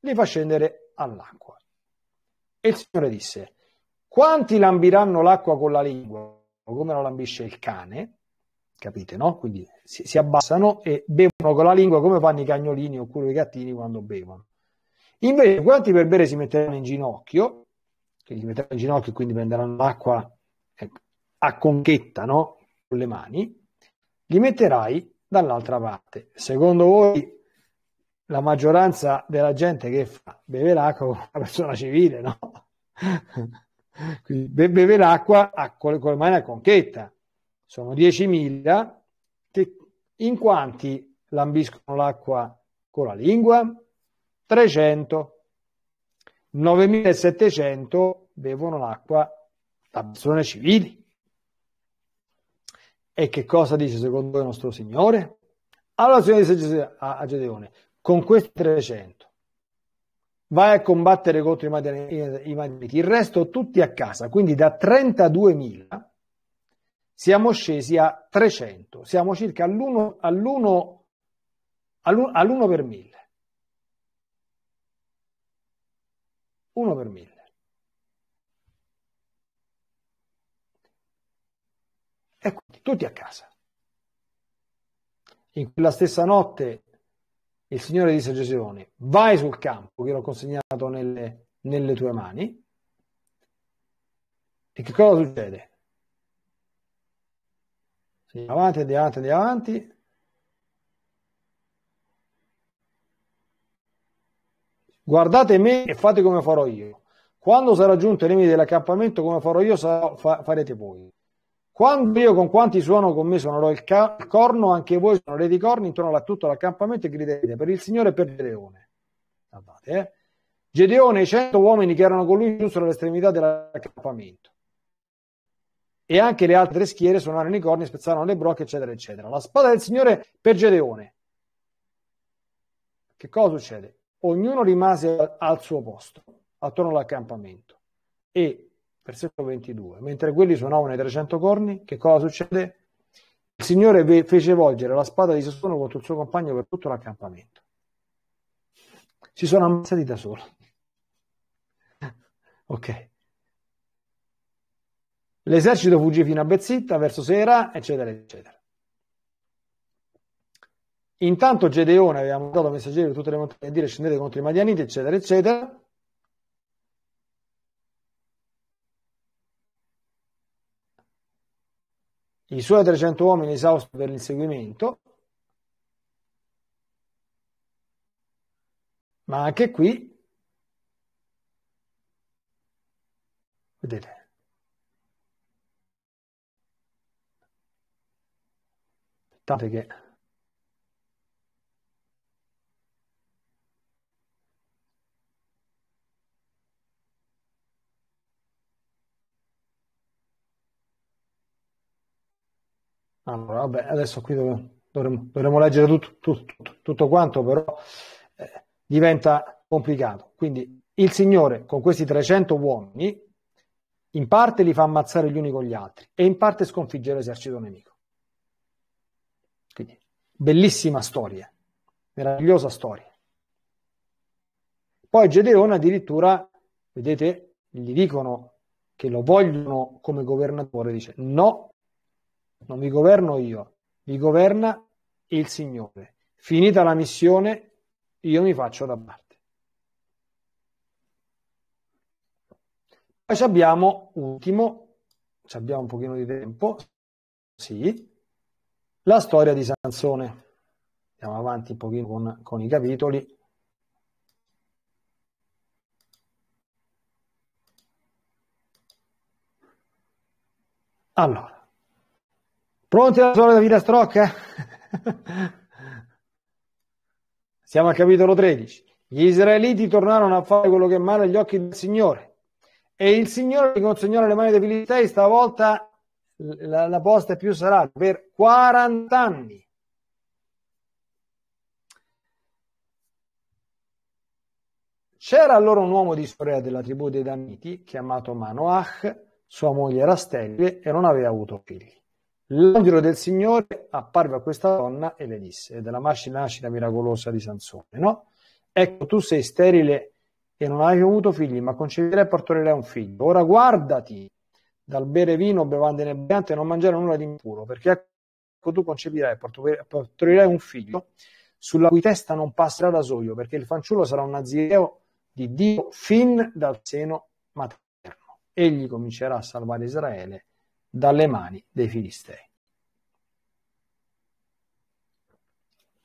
Li fa scendere all'acqua. E il Signore disse, quanti lambiranno l'acqua con la lingua, come la lambisce il cane, capite, no? Quindi si, si, abbassano e bevono con la lingua come fanno i cagnolini oppure i gattini quando bevono. Invece, quanti per bere si metteranno in ginocchio, che si metteranno in ginocchio e quindi prenderanno l'acqua ecco, a conchetta, no? Con le mani, li metterai dall'altra parte. Secondo voi la maggioranza della gente che fa beve l'acqua è una persona civile, no? Quindi beve l'acqua con le mani a conchetta. Sono 10.000 che in quanti lambiscono l'acqua con la lingua? 300. 9.700 bevono l'acqua da persone civili. E che cosa dice secondo voi il nostro Signore? Allora il Signore disse a Gedeone, con questi 300 vai a combattere contro i Madianiti, il resto tutti a casa, quindi da 32.000 siamo scesi a 300, siamo circa all'uno, all'uno, all'uno, all'1 per mille. Uno per mille. Ecco, tutti a casa. In quella stessa notte il Signore disse a Gesione, vai sul campo che l'ho consegnato nelle, nelle tue mani. E che cosa succede? Andiamo avanti, andiamo avanti, andiamo avanti. Guardate me e fate come farò io. Quando sarà giunto il limite dell'accampamento, come farò io, sarò, fa, farete voi. Quando io con quanti suono con me suonerò il, ca- il corno, anche voi suonerete i corni intorno a tutto l'accampamento e griderete per il Signore e per Gedeone. Guardate, eh? Gedeone e i cento uomini che erano con lui giusto all'estremità dell'accampamento. E anche le altre schiere suonarono i corni, spezzarono le brocche, eccetera, eccetera. La spada del Signore per Gedeone. Che cosa succede? Ognuno rimase al suo posto, attorno all'accampamento. E versetto 22. Mentre quelli suonavano i 300 corni, che cosa succede? Il Signore ve- fece volgere la spada di Sassuolo contro il suo compagno per tutto l'accampamento. Si sono ammazzati da soli. ok. L'esercito fuggì fino a Bezzitta verso sera, eccetera, eccetera. Intanto Gedeone aveva mandato messaggeri per tutte le montagne a dire scendete contro i Madianiti, eccetera, eccetera. i suoi 300 uomini esausti per l'inseguimento, ma anche qui, vedete, aspettate che Allora, vabbè, adesso qui dovremmo, dovremmo leggere tutto, tutto, tutto, quanto, però eh, diventa complicato. Quindi il Signore con questi 300 uomini in parte li fa ammazzare gli uni con gli altri e in parte sconfiggere l'esercito nemico. Quindi, bellissima storia, meravigliosa storia. Poi Gedeone addirittura, vedete, gli dicono che lo vogliono come governatore, dice no, non vi governo io, vi governa il Signore. Finita la missione, io mi faccio da parte. Poi abbiamo, ultimo, abbiamo un pochino di tempo, sì, la storia di Sansone. Andiamo avanti un pochino con, con i capitoli. Allora, Pronti alla solita vita strocca? Eh? Siamo al capitolo 13. Gli israeliti tornarono a fare quello che è male agli occhi del Signore. E il Signore li consegnò alle mani dei filistei, stavolta la, la posta è più sarà per 40 anni. C'era allora un uomo di Sorea della tribù dei Daniti, chiamato Manoach, sua moglie era sterile e non aveva avuto figli. L'angelo del Signore apparve a questa donna e le disse, ed è la nascita miracolosa di Sansone, no? Ecco, tu sei sterile e non hai avuto figli, ma concepirai e partorirai un figlio. Ora guardati dal bere vino, bevande nebbiante, e non mangiare nulla di impuro, perché ecco tu concepirai e partorirai un figlio, sulla cui testa non passerà rasoio, perché il fanciullo sarà un nazireo di Dio fin dal seno materno. Egli comincerà a salvare Israele dalle mani dei Filistei.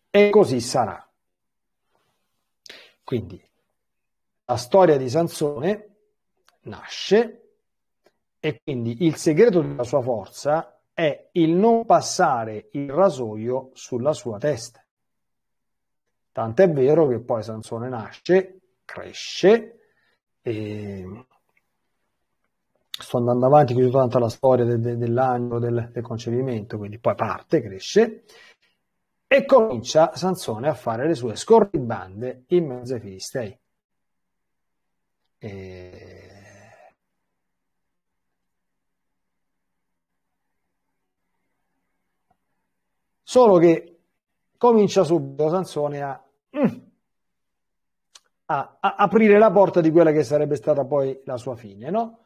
E così sarà. Quindi la storia di Sansone nasce e quindi il segreto della sua forza è il non passare il rasoio sulla sua testa. Tant'è vero che poi Sansone nasce, cresce, e sto andando avanti qui tutta la storia de, de, dell'anno del, del, concepimento, quindi poi parte, cresce e comincia Sansone a fare le sue scorribande in mezzo ai filistei. E... Solo che comincia subito Sansone a, mm, a, a aprire la porta di quella che sarebbe stata poi la sua fine, no?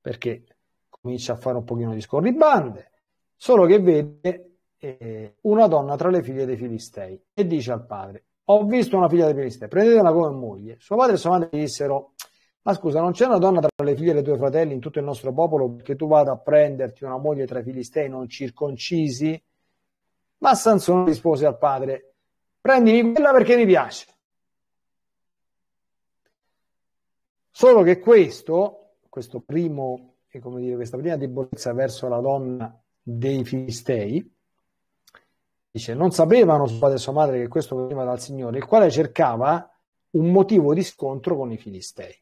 perché comincia a fare un pochino di scorribande, solo che vede eh, una donna tra le figlie dei Filistei e dice al padre, ho visto una figlia dei Filistei, prendetela come moglie. Suo padre e sua madre gli dissero, ma scusa, non c'è una donna tra le figlie dei tuoi fratelli in tutto il nostro popolo perché tu vada a prenderti una moglie tra i Filistei non circoncisi? Ma Sansone rispose al padre, prendimi quella perché mi piace. Solo che questo questo primo, come dire, questa prima debolezza verso la donna dei filistei, dice, non sapevano suo padre e sua madre che questo veniva dal Signore, il quale cercava un motivo di scontro con i filistei.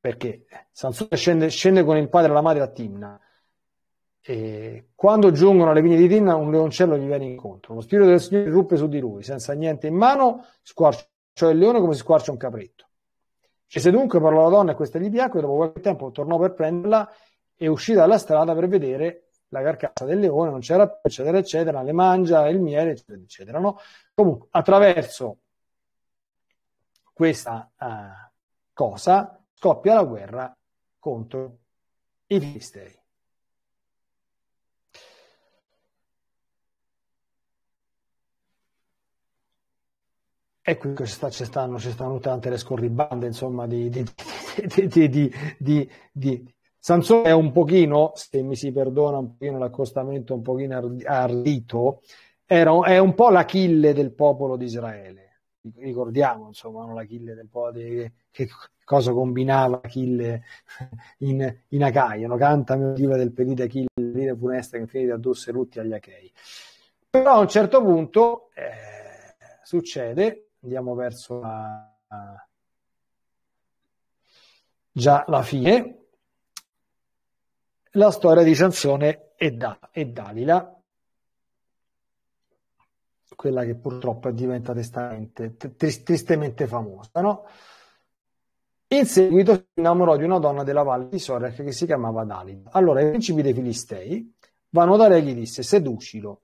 Perché Sansone scende, scende con il padre e la madre a Timna, e quando giungono alle vigne di Timna, un leoncello gli viene incontro. Lo spirito del Signore ruppe su di lui, senza niente in mano, squarciò cioè il leone come si squarcia un capretto. Scese cioè, dunque per la donna e questa gli piacque, dopo qualche tempo tornò per prenderla e uscì dalla strada per vedere la carcassa del leone, non c'era più, eccetera, eccetera, le mangia, il miele, eccetera, eccetera, no? Comunque, attraverso questa uh, cosa scoppia la guerra contro i Filistei. E qui ci, stanno, ci stanno tante le scorribande, insomma, di, di, di, di Sansone è un pochino, se mi si perdona un pochino l'accostamento un pochino ardito, era, è un po' l'Achille del popolo di Israele. Ricordiamo, insomma, l'Achille del popolo di, che cosa combinava Achille in, in Acaia, no? canta mio diva del pedite Achille, dire funesta che finì da addosso e lutti agli Achei. Però a un certo punto eh, succede andiamo verso la, già la fine. La storia di Sansone e, da, e Dalila, quella che purtroppo è diventata tristemente famosa, no? In seguito si innamorò di una donna della valle di Sorek che si chiamava Dalila. Allora i principi dei Filistei vanno da lei e gli disse seducilo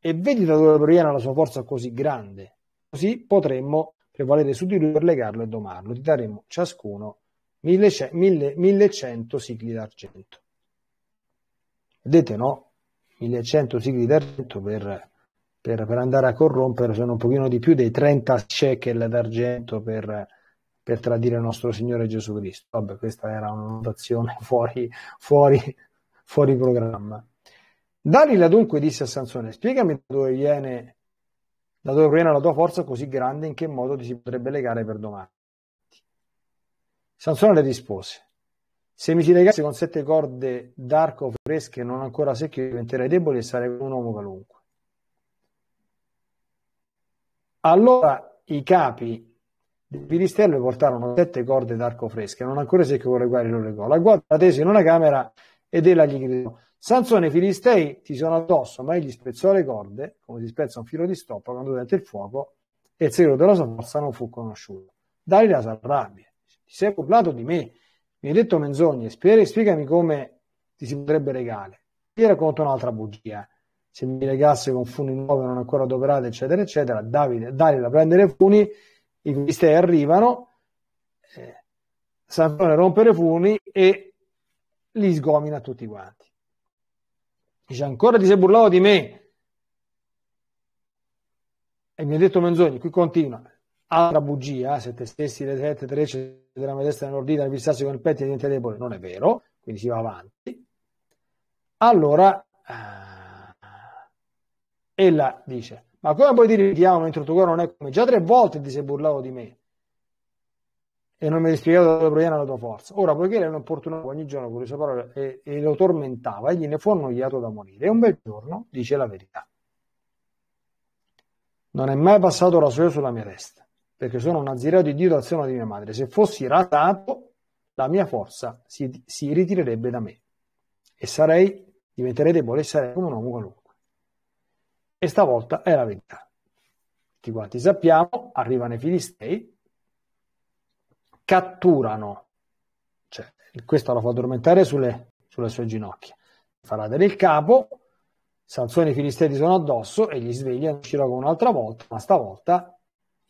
e vedi da dove proviene la sua forza così grande Così potremmo prevalere su di lui per legarlo e domarlo. Ti daremo ciascuno 1100 sigli d'argento. Vedete, no? 1100 sigli d'argento per, per, per, andare a corrompere sono un pochino di più dei 30 shekel d'argento per, per tradire il nostro Signore Gesù Cristo. Vabbè, questa era una notazione fuori, fuori, fuori programma. Dalila dunque disse a Sansone, spiegami da dove viene da dove pena, la tua forza così grande, in che modo ti si potrebbe legare per domani? Sansone le rispose. Se mi si legassi con sette corde d'arco fresche non ancora secche, diventerei debole e sarei un uomo qualunque. Allora i capi del Filistello portarono sette corde d'arco fresche, non ancora secche con le quali lo legò. La guarda tese in una camera ed ella gli gridò: Sansone e i Filistei ti sono addosso, ma egli spezzò le corde, come si spezza un filo di stoppa, quando diventa il fuoco, e il segreto della sua forza non fu conosciuto. Dalila si arrabbia, ti sei parlato di me, mi hai detto menzogne, spiegami come ti si potrebbe legare. Ti racconto un'altra bugia. Se mi legasse con funi nuovi non ancora adoperati, eccetera, eccetera, Davide, Dalila prende le funi, i Filistei arrivano, eh, Sansone rompe le funi e li sgomina tutti quanti. Dice ancora ti sei burlato di me. E mi ha detto menzogne, qui continua. Altra bugia, se te stessi le sette trecce della mia destra nell'ordina, il pistaccio con il petto niente debole. Non è vero, quindi si va avanti. Allora, eh, ella dice, ma come puoi dire che ti amo mentre il tuo cuore non è come? Già tre volte ti sei burlato di me e non mi ha spiegato dove proviene la tua forza. Ora, poiché era inopportuno ogni giorno con le sue parole e, e lo tormentava, egli ne fu annoiato da morire. E un bel giorno dice la verità. Non è mai passato rasoio sulla mia testa, perché sono un azzirato di Dio dal seno di mia madre. Se fossi ratato, la mia forza si, si ritirerebbe da me e sarei, diventerei debole e sarei come un uomo qualunque. E stavolta è la verità. Tutti quanti sappiamo, arrivano i Filistei, catturano. Cioè, questa lo fa addormentare sulle, sulle sue ginocchia. Farà del capo, Sansone e i Filistei sono addosso e gli sveglia uscirà con un'altra volta, ma stavolta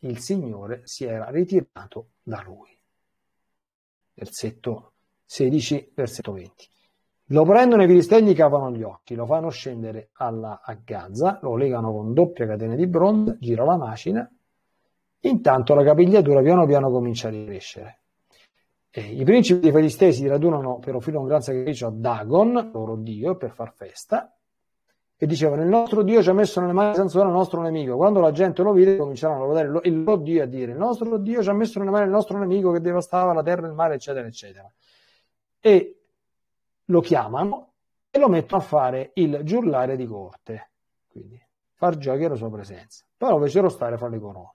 il Signore si era ritirato da lui. Versetto 16, versetto 20. Lo prendono i Filistei, gli cavano gli occhi, lo fanno scendere alla, a Gaza, lo legano con doppia catena di bronzo, gira la macina Intanto la capigliatura piano piano comincia a crescere. Eh, I principi dei Filistesi radunano per offrire un gran sacrificio a Dagon, loro dio, per far festa, e dicevano: Il nostro Dio ci ha messo nelle mani Sansone, il nostro nemico. Quando la gente lo vide, cominciarono a lodare il loro Dio a dire: Il nostro Dio ci ha messo nelle mani il nostro nemico che devastava la terra, e il mare, eccetera, eccetera. E lo chiamano e lo mettono a fare il giurlare di corte, quindi far giochi la sua presenza. Però lo fecero stare fra le corone.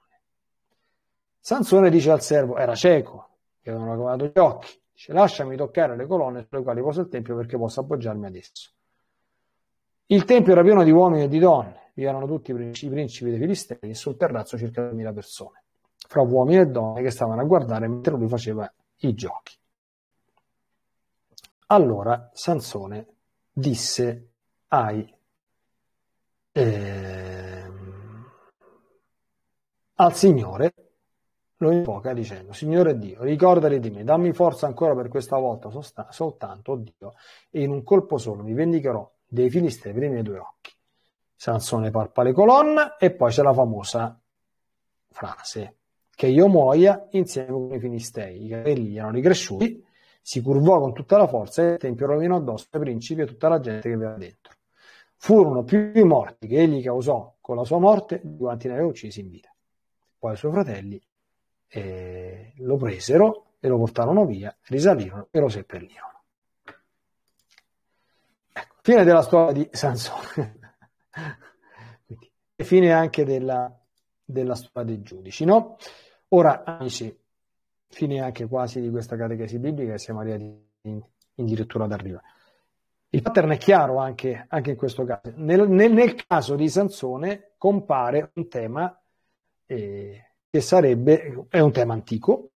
Sansone dice al servo, era cieco, gli avevano lavato gli occhi, dice lasciami toccare le colonne sulle quali posa il Tempio perché posso appoggiarmi adesso. Il Tempio era pieno di uomini e di donne, vi erano tutti i principi dei Filistei e sul terrazzo circa 2.000 persone, fra uomini e donne che stavano a guardare mentre lui faceva i giochi. Allora Sansone disse ai, eh, al Signore lo invoca dicendo, Signore Dio, ricordati di me, dammi forza ancora per questa volta sosta- soltanto, oh Dio, e in un colpo solo mi vendicherò dei filistei per i miei due occhi. Sansone palpa le colonne e poi c'è la famosa frase, che io muoia insieme con i filistei. I capelli erano ricresciuti, si curvò con tutta la forza e il tempio rovinò addosso ai principi e tutta la gente che aveva dentro. Furono più morti che egli causò con la sua morte di quanti ne aveva uccisi in vita. Poi i suoi fratelli eh, lo presero e lo portarono via, risalirono e lo seppellirono. Ecco, fine della storia di Sansone. e fine anche della, della storia dei giudici, no? Ora, amici, fine anche quasi di questa catechesi biblica, siamo arrivati in, addirittura ad arrivare. Il pattern è chiaro anche, anche in questo caso. Nel, nel, nel, caso di Sansone compare un tema eh, che sarebbe, è un tema antico,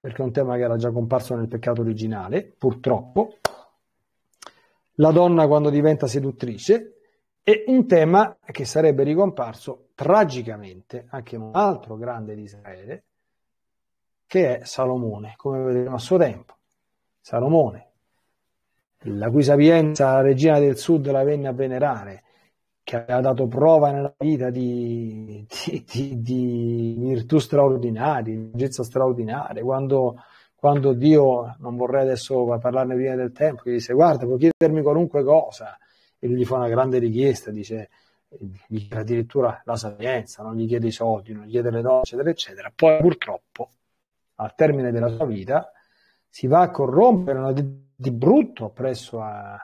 perché è un tema che era già comparso nel peccato originale, purtroppo, la donna quando diventa seduttrice, e un tema che sarebbe ricomparso tragicamente anche in un altro grande di Israele, che è Salomone, come vedremo a suo tempo. Salomone, la cui sapienza la regina del sud la venne a venerare, che aveva dato prova nella vita di, di, di, di virtù straordinarie, di maggezza straordinaria, quando, quando, Dio, non vorrei adesso parlarne prima del tempo, gli dice guarda puoi chiedermi qualunque cosa, e lui gli fa una grande richiesta, dice gli chiede addirittura la sapienza, non gli chiede i soldi, non gli chiede le donne, eccetera, eccetera. Poi purtroppo, al termine della sua vita, si va a corrompere di, brutto presso a,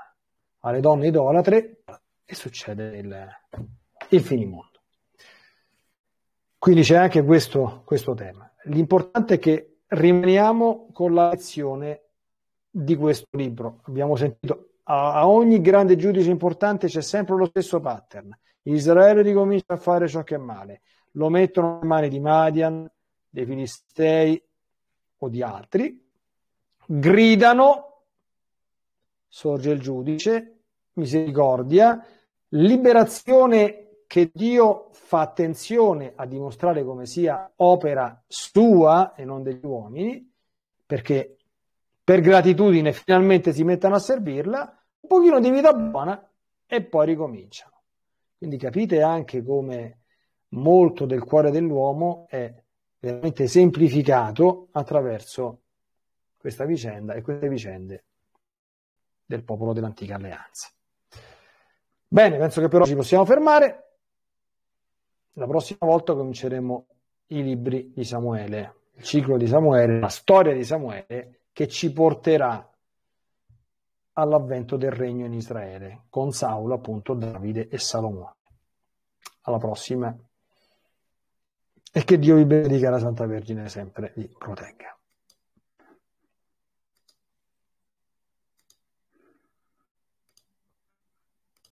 alle donne idolatre e succede il, il finimondo. Quindi c'è anche questo, questo tema. L'importante è che rimaniamo con la lezione di questo libro. Abbiamo sentito a, a, ogni grande giudice importante c'è sempre lo stesso pattern. Israele ricomincia a fare ciò che è male, lo mettono in mani di Madian, dei Filistei o di altri, gridano, sorge il giudice, misericordia, Liberazione che Dio fa attenzione a dimostrare come sia opera sua e non degli uomini, perché per gratitudine finalmente si mettono a servirla, un pochino di vita buona e poi ricominciano. Quindi capite anche come molto del cuore dell'uomo è veramente semplificato attraverso questa vicenda e queste vicende del popolo dell'antica alleanza. Bene, penso che per oggi possiamo fermare. La prossima volta cominceremo i libri di Samuele, il ciclo di Samuele, la storia di Samuele che ci porterà all'avvento del regno in Israele con Saulo, appunto Davide e Salomone. Alla prossima e che Dio vi benedica la Santa Vergine sempre vi protegga.